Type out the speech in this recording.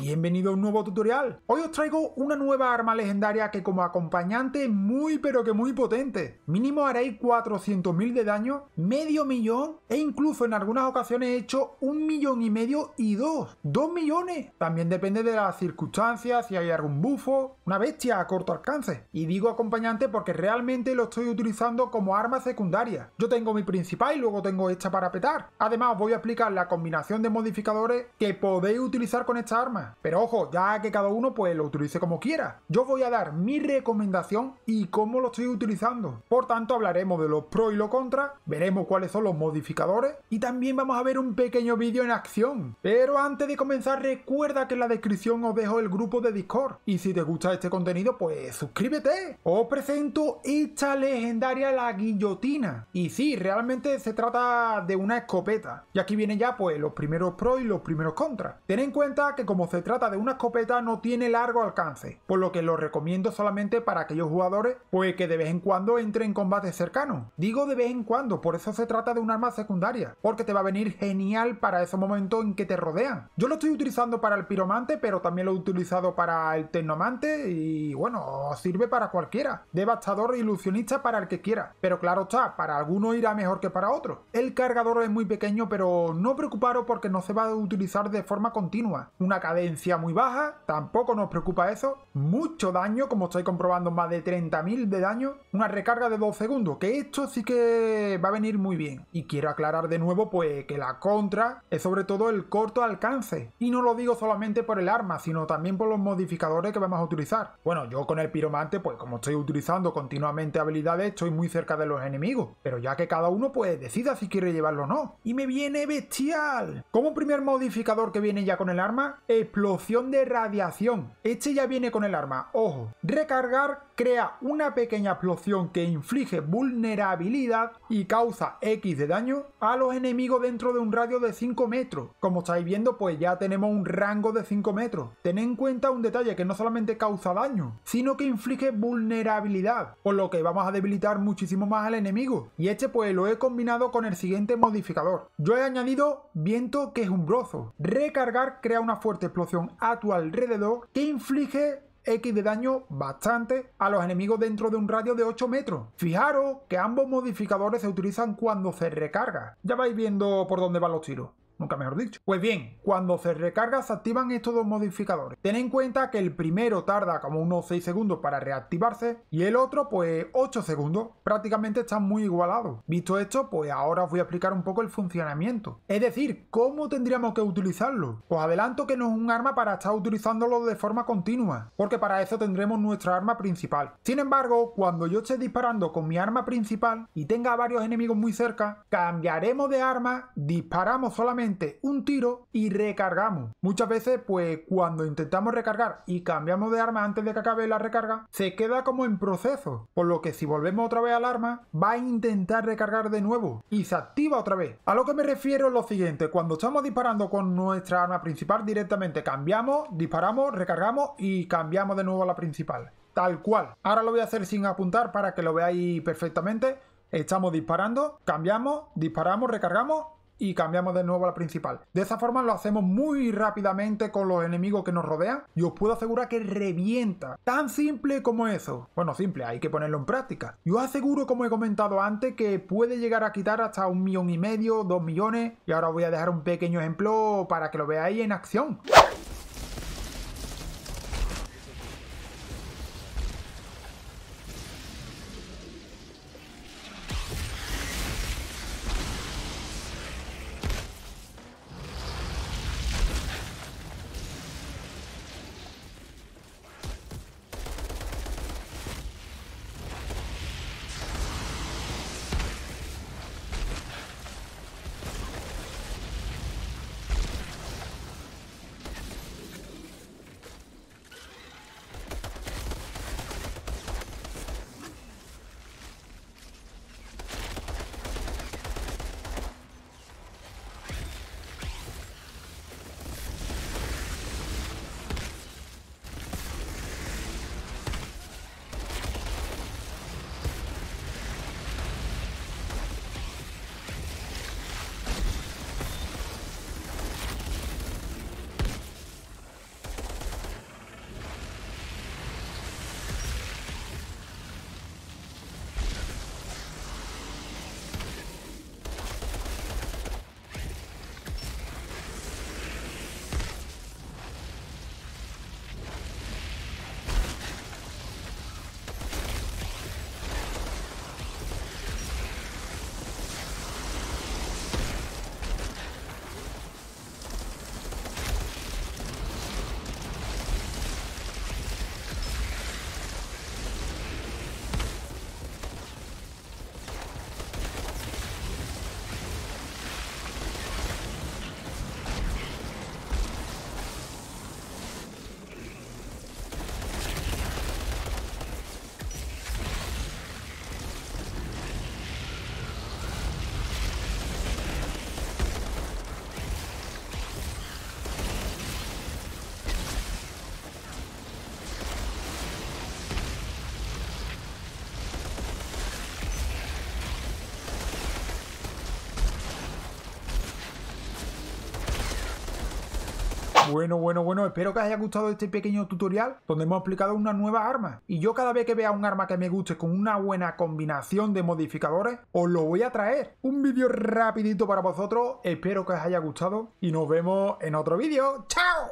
Bienvenido a un nuevo tutorial. Hoy os traigo una nueva arma legendaria que como acompañante es muy pero que muy potente. Mínimo haréis 400.000 de daño, medio millón e incluso en algunas ocasiones he hecho un millón y medio y dos. ¡Dos millones! También depende de las circunstancias, si hay algún bufo, una bestia a corto alcance. Y digo acompañante porque realmente lo estoy utilizando como arma secundaria. Yo tengo mi principal y luego tengo esta para petar. Además os voy a explicar la combinación de modificadores que podéis utilizar con esta arma. Pero ojo, ya que cada uno pues lo utilice como quiera. Yo voy a dar mi recomendación y cómo lo estoy utilizando. Por tanto, hablaremos de los pros y los contras, veremos cuáles son los modificadores y también vamos a ver un pequeño vídeo en acción. Pero antes de comenzar, recuerda que en la descripción os dejo el grupo de Discord. Y si te gusta este contenido, pues suscríbete. Os presento esta legendaria la guillotina. Y sí, realmente se trata de una escopeta. Y aquí vienen ya pues los primeros pros y los primeros contras. Ten en cuenta que como se trata de una escopeta no tiene largo alcance, por lo que lo recomiendo solamente para aquellos jugadores pues que de vez en cuando entre en combate cercano. Digo de vez en cuando, por eso se trata de un arma secundaria, porque te va a venir genial para ese momento en que te rodean. Yo lo estoy utilizando para el piromante, pero también lo he utilizado para el tecnomante y bueno, sirve para cualquiera. Devastador e ilusionista para el que quiera, pero claro está, para alguno irá mejor que para otro El cargador es muy pequeño, pero no preocuparos porque no se va a utilizar de forma continua. Una cadena muy baja, tampoco nos preocupa eso. Mucho daño, como estoy comprobando, más de 30.000 de daño. Una recarga de 2 segundos, que esto sí que va a venir muy bien. Y quiero aclarar de nuevo, pues, que la contra es sobre todo el corto alcance. Y no lo digo solamente por el arma, sino también por los modificadores que vamos a utilizar. Bueno, yo con el piromante, pues como estoy utilizando continuamente habilidades, estoy muy cerca de los enemigos. Pero ya que cada uno, pues, decida si quiere llevarlo o no. Y me viene bestial. Como primer modificador que viene ya con el arma, es explosión de radiación. Este ya viene con el arma. Ojo, recargar crea una pequeña explosión que inflige vulnerabilidad y causa X de daño a los enemigos dentro de un radio de 5 metros. Como estáis viendo, pues ya tenemos un rango de 5 metros. Ten en cuenta un detalle que no solamente causa daño, sino que inflige vulnerabilidad, por lo que vamos a debilitar muchísimo más al enemigo. Y este pues lo he combinado con el siguiente modificador. Yo he añadido viento que es un brozo. Recargar crea una fuerte explosión a tu alrededor que inflige X de daño bastante a los enemigos dentro de un radio de 8 metros. Fijaros que ambos modificadores se utilizan cuando se recarga. Ya vais viendo por dónde van los tiros nunca mejor dicho. Pues bien, cuando se recarga se activan estos dos modificadores. Ten en cuenta que el primero tarda como unos 6 segundos para reactivarse y el otro pues 8 segundos. Prácticamente están muy igualados. Visto esto, pues ahora os voy a explicar un poco el funcionamiento. Es decir, cómo tendríamos que utilizarlo. Os adelanto que no es un arma para estar utilizándolo de forma continua, porque para eso tendremos nuestra arma principal. Sin embargo, cuando yo esté disparando con mi arma principal y tenga varios enemigos muy cerca, cambiaremos de arma, disparamos solamente un tiro y recargamos. Muchas veces, pues cuando intentamos recargar y cambiamos de arma antes de que acabe la recarga, se queda como en proceso. Por lo que si volvemos otra vez al arma, va a intentar recargar de nuevo y se activa otra vez. A lo que me refiero es lo siguiente, cuando estamos disparando con nuestra arma principal directamente cambiamos, disparamos, recargamos y cambiamos de nuevo a la principal. Tal cual. Ahora lo voy a hacer sin apuntar para que lo veáis perfectamente. Estamos disparando, cambiamos, disparamos, recargamos y cambiamos de nuevo a la principal. De esa forma lo hacemos muy rápidamente con los enemigos que nos rodean y os puedo asegurar que revienta. Tan simple como eso. Bueno, simple, hay que ponerlo en práctica. Yo os aseguro, como he comentado antes, que puede llegar a quitar hasta un millón y medio, dos millones. Y ahora voy a dejar un pequeño ejemplo para que lo veáis en acción. Bueno, bueno, bueno, espero que os haya gustado este pequeño tutorial donde hemos aplicado una nueva arma. Y yo cada vez que vea un arma que me guste con una buena combinación de modificadores, os lo voy a traer. Un vídeo rapidito para vosotros, espero que os haya gustado y nos vemos en otro vídeo. ¡Chao!